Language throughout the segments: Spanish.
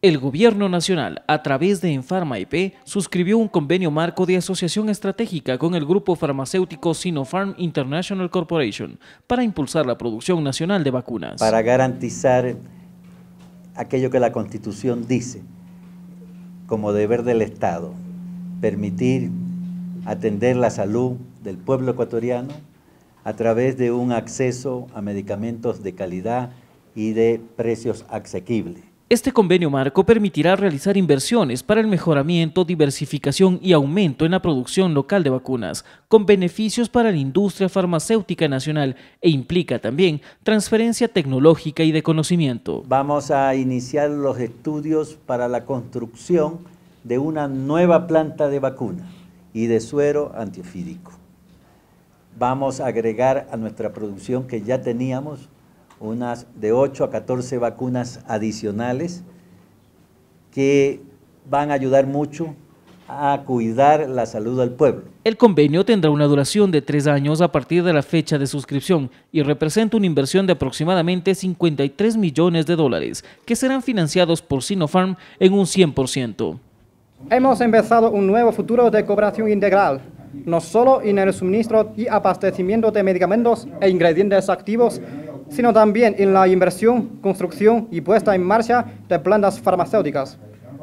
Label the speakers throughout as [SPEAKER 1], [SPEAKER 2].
[SPEAKER 1] El Gobierno Nacional, a través de Enfarma IP, suscribió un convenio marco de asociación estratégica con el grupo farmacéutico Sinopharm International Corporation para impulsar la producción nacional de vacunas. Para
[SPEAKER 2] garantizar aquello que la Constitución dice como deber del Estado, permitir atender la salud del pueblo ecuatoriano a través de un acceso a medicamentos de calidad y de precios asequibles.
[SPEAKER 1] Este convenio marco permitirá realizar inversiones para el mejoramiento, diversificación y aumento en la producción local de vacunas, con beneficios para la industria farmacéutica nacional e implica también transferencia tecnológica y de conocimiento.
[SPEAKER 2] Vamos a iniciar los estudios para la construcción de una nueva planta de vacuna y de suero antiofídico. Vamos a agregar a nuestra producción que ya teníamos unas de 8 a 14 vacunas adicionales que van a ayudar mucho a cuidar la salud del pueblo.
[SPEAKER 1] El convenio tendrá una duración de tres años a partir de la fecha de suscripción y representa una inversión de aproximadamente 53 millones de dólares que serán financiados por Sinopharm en un 100%.
[SPEAKER 3] Hemos empezado un nuevo futuro de cooperación integral, no solo en el suministro y abastecimiento de medicamentos e ingredientes activos, sino también en la inversión, construcción y puesta en marcha de plantas farmacéuticas.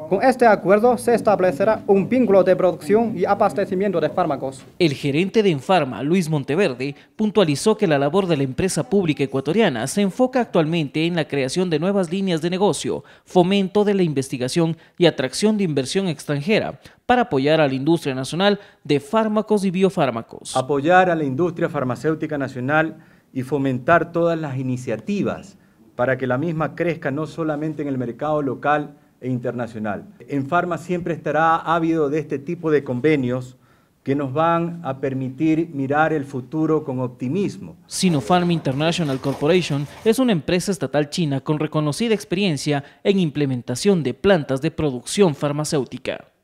[SPEAKER 3] Con este acuerdo se establecerá un vínculo de producción y abastecimiento de fármacos.
[SPEAKER 1] El gerente de Enfarma, Luis Monteverde, puntualizó que la labor de la empresa pública ecuatoriana se enfoca actualmente en la creación de nuevas líneas de negocio, fomento de la investigación y atracción de inversión extranjera para apoyar a la industria nacional de fármacos y biofármacos. Apoyar a la industria farmacéutica nacional y fomentar
[SPEAKER 4] todas las iniciativas para que la misma crezca no solamente en el mercado local e internacional. En Pharma siempre estará ávido de este tipo de convenios que nos van a permitir mirar el futuro con optimismo.
[SPEAKER 1] Sinopharm International Corporation es una empresa estatal china con reconocida experiencia en implementación de plantas de producción farmacéutica.